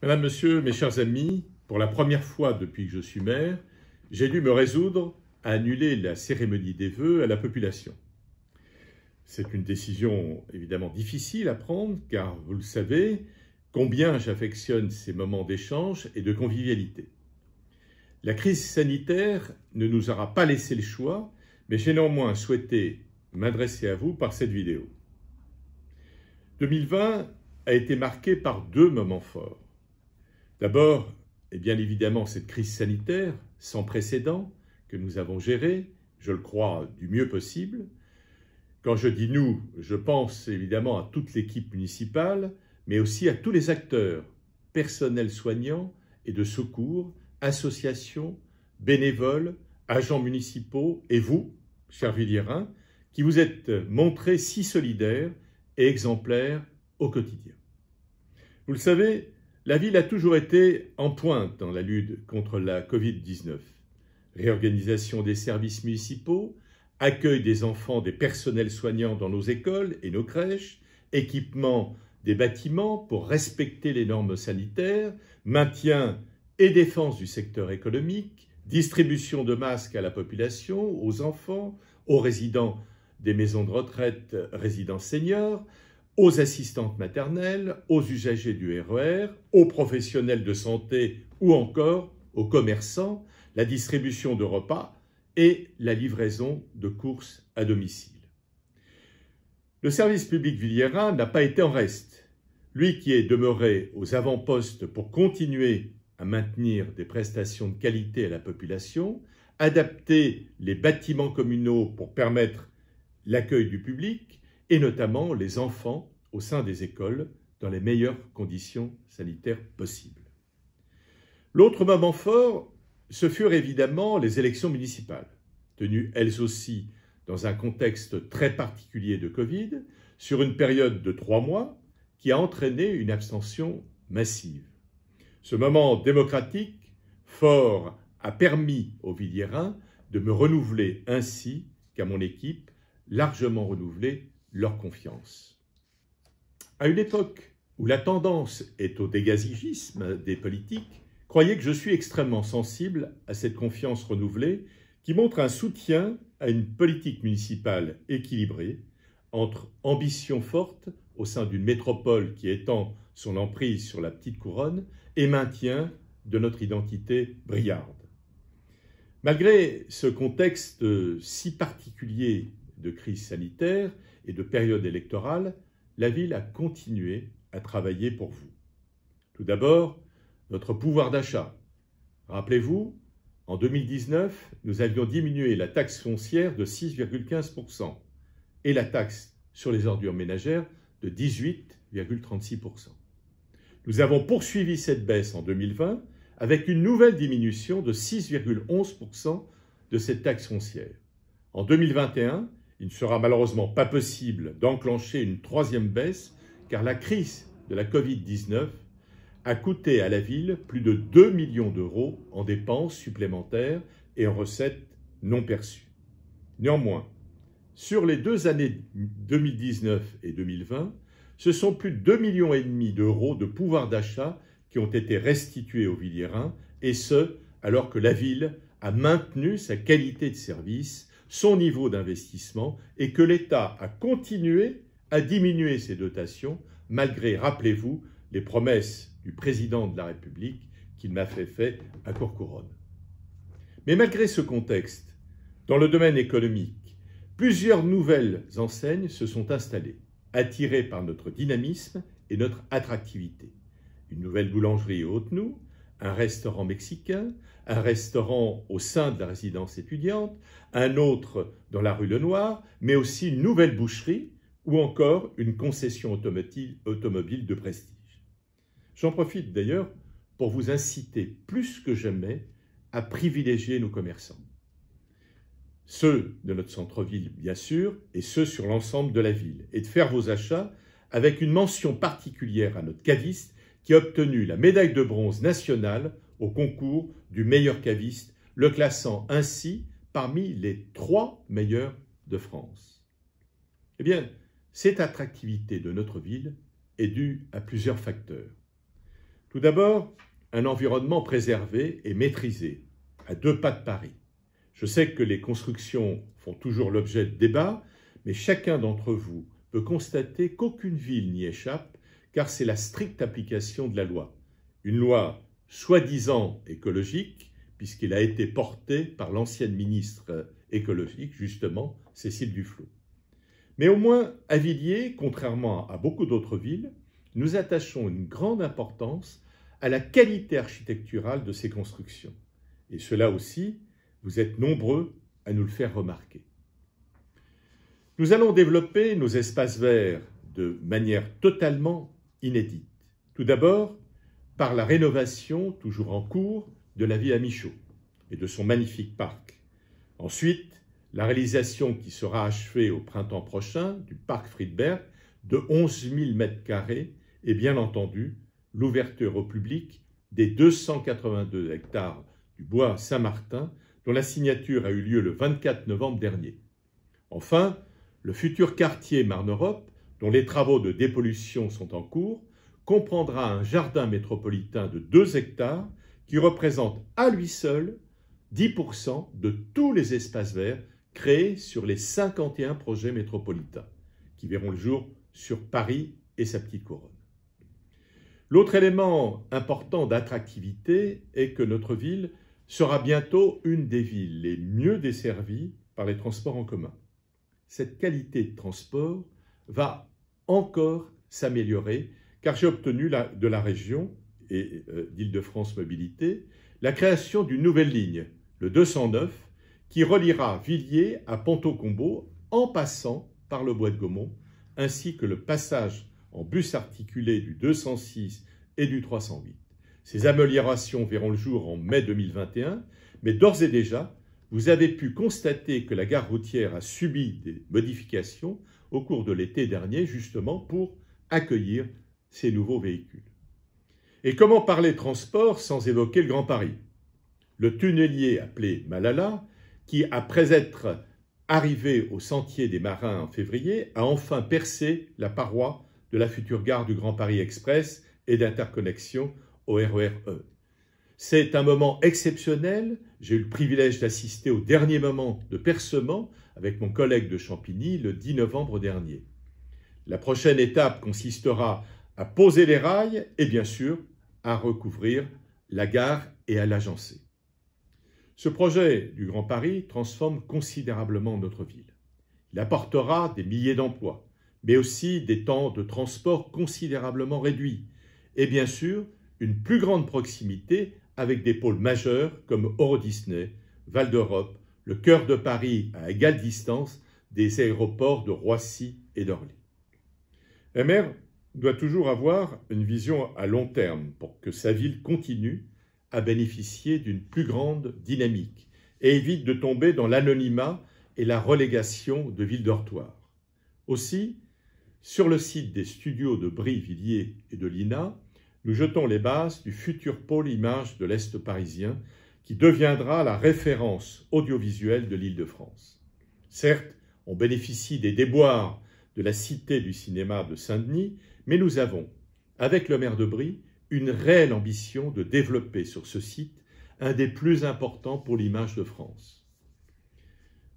Madame, Monsieur, mes chers amis, pour la première fois depuis que je suis maire, j'ai dû me résoudre à annuler la cérémonie des vœux à la population. C'est une décision évidemment difficile à prendre, car vous le savez, combien j'affectionne ces moments d'échange et de convivialité. La crise sanitaire ne nous aura pas laissé le choix, mais j'ai néanmoins souhaité m'adresser à vous par cette vidéo. 2020 a été marqué par deux moments forts D'abord, et eh bien évidemment, cette crise sanitaire sans précédent que nous avons gérée, je le crois, du mieux possible. Quand je dis nous, je pense évidemment à toute l'équipe municipale, mais aussi à tous les acteurs, personnels soignants et de secours, associations, bénévoles, agents municipaux et vous, cher villiers qui vous êtes montrés si solidaires et exemplaires au quotidien. Vous le savez, la ville a toujours été en pointe dans la lutte contre la Covid-19. Réorganisation des services municipaux, accueil des enfants des personnels soignants dans nos écoles et nos crèches, équipement des bâtiments pour respecter les normes sanitaires, maintien et défense du secteur économique, distribution de masques à la population, aux enfants, aux résidents des maisons de retraite, résidents seniors, aux assistantes maternelles, aux usagers du RER, e aux professionnels de santé ou encore aux commerçants, la distribution de repas et la livraison de courses à domicile. Le service public Villera n'a pas été en reste. Lui qui est demeuré aux avant-postes pour continuer à maintenir des prestations de qualité à la population, adapter les bâtiments communaux pour permettre l'accueil du public, et notamment les enfants au sein des écoles dans les meilleures conditions sanitaires possibles. L'autre moment fort, ce furent évidemment les élections municipales, tenues elles aussi dans un contexte très particulier de Covid, sur une période de trois mois, qui a entraîné une abstention massive. Ce moment démocratique fort a permis aux Villiers de me renouveler ainsi qu'à mon équipe, largement renouvelée leur confiance. À une époque où la tendance est au dégazigisme des politiques, croyez que je suis extrêmement sensible à cette confiance renouvelée qui montre un soutien à une politique municipale équilibrée entre ambition forte au sein d'une métropole qui étend son emprise sur la petite couronne et maintien de notre identité brillarde. Malgré ce contexte si particulier de crise sanitaire et de période électorale, la ville a continué à travailler pour vous. Tout d'abord, notre pouvoir d'achat. Rappelez-vous, en 2019, nous avions diminué la taxe foncière de 6,15% et la taxe sur les ordures ménagères de 18,36%. Nous avons poursuivi cette baisse en 2020 avec une nouvelle diminution de 6,11% de cette taxe foncière. En 2021, il ne sera malheureusement pas possible d'enclencher une troisième baisse car la crise de la Covid-19 a coûté à la ville plus de 2 millions d'euros en dépenses supplémentaires et en recettes non perçues. Néanmoins, sur les deux années 2019 et 2020, ce sont plus de 2,5 millions et demi d'euros de pouvoir d'achat qui ont été restitués aux Villiers et ce, alors que la ville a maintenu sa qualité de service son niveau d'investissement et que l'État a continué à diminuer ses dotations malgré, rappelez-vous, les promesses du président de la République qu'il m'a fait fait à Courcouronne. Mais malgré ce contexte, dans le domaine économique, plusieurs nouvelles enseignes se sont installées, attirées par notre dynamisme et notre attractivité. Une nouvelle boulangerie haute un restaurant mexicain, un restaurant au sein de la résidence étudiante, un autre dans la rue Lenoir, mais aussi une nouvelle boucherie ou encore une concession automobile de prestige. J'en profite d'ailleurs pour vous inciter plus que jamais à privilégier nos commerçants. Ceux de notre centre-ville, bien sûr, et ceux sur l'ensemble de la ville, et de faire vos achats avec une mention particulière à notre caviste qui a obtenu la médaille de bronze nationale au concours du meilleur caviste, le classant ainsi parmi les trois meilleurs de France. Eh bien, cette attractivité de notre ville est due à plusieurs facteurs. Tout d'abord, un environnement préservé et maîtrisé, à deux pas de Paris. Je sais que les constructions font toujours l'objet de débats, mais chacun d'entre vous peut constater qu'aucune ville n'y échappe car c'est la stricte application de la loi. Une loi soi-disant écologique, puisqu'elle a été portée par l'ancienne ministre écologique, justement, Cécile Duflot. Mais au moins, à Villiers, contrairement à beaucoup d'autres villes, nous attachons une grande importance à la qualité architecturale de ces constructions. Et cela aussi, vous êtes nombreux à nous le faire remarquer. Nous allons développer nos espaces verts de manière totalement inédite. Tout d'abord, par la rénovation, toujours en cours, de la ville à Michaud et de son magnifique parc. Ensuite, la réalisation qui sera achevée au printemps prochain du parc Friedberg de 11 000 m2 et bien entendu l'ouverture au public des 282 hectares du bois Saint-Martin dont la signature a eu lieu le 24 novembre dernier. Enfin, le futur quartier Marne-Europe dont les travaux de dépollution sont en cours, comprendra un jardin métropolitain de 2 hectares qui représente à lui seul 10% de tous les espaces verts créés sur les 51 projets métropolitains, qui verront le jour sur Paris et sa petite couronne. L'autre élément important d'attractivité est que notre ville sera bientôt une des villes les mieux desservies par les transports en commun. Cette qualité de transport va encore s'améliorer, car j'ai obtenu de la région et euh, d'Île-de-France Mobilité la création d'une nouvelle ligne, le 209, qui reliera Villiers à au combo en passant par le Bois de Gaumont, ainsi que le passage en bus articulé du 206 et du 308. Ces améliorations verront le jour en mai 2021, mais d'ores et déjà, vous avez pu constater que la gare routière a subi des modifications au cours de l'été dernier, justement pour accueillir ces nouveaux véhicules. Et comment parler transport sans évoquer le Grand Paris Le tunnelier appelé Malala, qui, après être arrivé au sentier des marins en février, a enfin percé la paroi de la future gare du Grand Paris Express et d'interconnexion au RERE. C'est un moment exceptionnel. J'ai eu le privilège d'assister au dernier moment de percement avec mon collègue de Champigny le 10 novembre dernier. La prochaine étape consistera à poser les rails et bien sûr à recouvrir la gare et à l'agencer. Ce projet du Grand Paris transforme considérablement notre ville. Il apportera des milliers d'emplois, mais aussi des temps de transport considérablement réduits et bien sûr une plus grande proximité avec des pôles majeurs comme Euro Disney, Val d'Europe, le cœur de Paris à égale distance des aéroports de Roissy et d'Orly. Un doit toujours avoir une vision à long terme pour que sa ville continue à bénéficier d'une plus grande dynamique et évite de tomber dans l'anonymat et la relégation de ville dortoir. Aussi, sur le site des studios de Brie-Villiers et de l'INA, nous jetons les bases du futur pôle image de l'Est parisien qui deviendra la référence audiovisuelle de l'Île-de-France. Certes, on bénéficie des déboires de la cité du cinéma de Saint-Denis, mais nous avons, avec le maire de Brie, une réelle ambition de développer sur ce site un des plus importants pour l'image de France.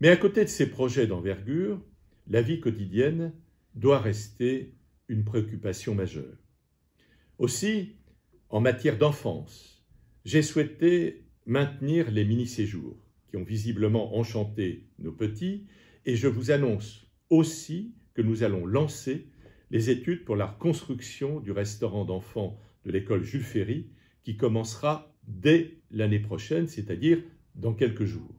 Mais à côté de ces projets d'envergure, la vie quotidienne doit rester une préoccupation majeure. Aussi, en matière d'enfance, j'ai souhaité maintenir les mini-séjours qui ont visiblement enchanté nos petits et je vous annonce aussi que nous allons lancer les études pour la reconstruction du restaurant d'enfants de l'école Jules Ferry qui commencera dès l'année prochaine, c'est-à-dire dans quelques jours.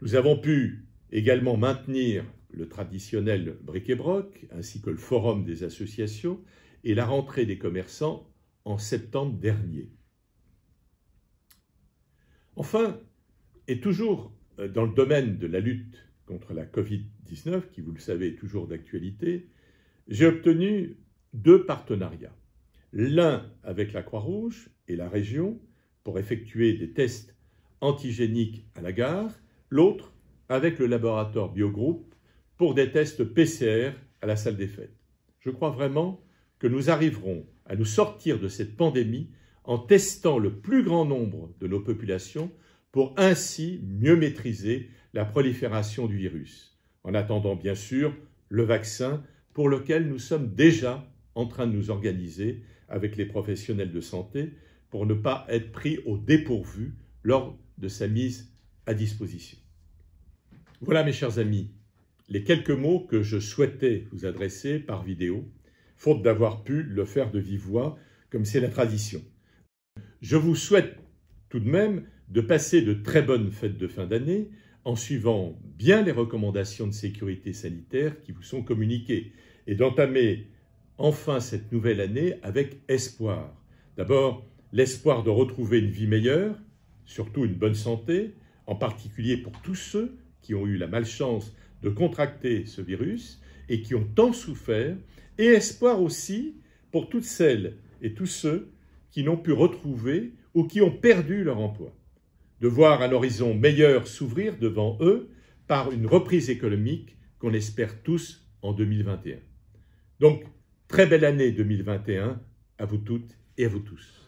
Nous avons pu également maintenir le traditionnel bric et broc ainsi que le forum des associations et la rentrée des commerçants en septembre dernier. Enfin, et toujours euh, dans le domaine de la lutte contre la Covid-19, qui vous le savez est toujours d'actualité, j'ai obtenu deux partenariats. L'un avec la Croix-Rouge et la région pour effectuer des tests antigéniques à la gare, l'autre avec le laboratoire Biogroup pour des tests PCR à la salle des fêtes. Je crois vraiment que nous arriverons à nous sortir de cette pandémie en testant le plus grand nombre de nos populations pour ainsi mieux maîtriser la prolifération du virus, en attendant bien sûr le vaccin pour lequel nous sommes déjà en train de nous organiser avec les professionnels de santé pour ne pas être pris au dépourvu lors de sa mise à disposition. Voilà mes chers amis, les quelques mots que je souhaitais vous adresser par vidéo faute d'avoir pu le faire de vive voix, comme c'est la tradition. Je vous souhaite tout de même de passer de très bonnes fêtes de fin d'année en suivant bien les recommandations de sécurité sanitaire qui vous sont communiquées et d'entamer enfin cette nouvelle année avec espoir. D'abord, l'espoir de retrouver une vie meilleure, surtout une bonne santé, en particulier pour tous ceux qui ont eu la malchance de contracter ce virus et qui ont tant souffert et espoir aussi pour toutes celles et tous ceux qui n'ont pu retrouver ou qui ont perdu leur emploi, de voir un horizon meilleur s'ouvrir devant eux par une reprise économique qu'on espère tous en 2021. Donc, très belle année 2021 à vous toutes et à vous tous.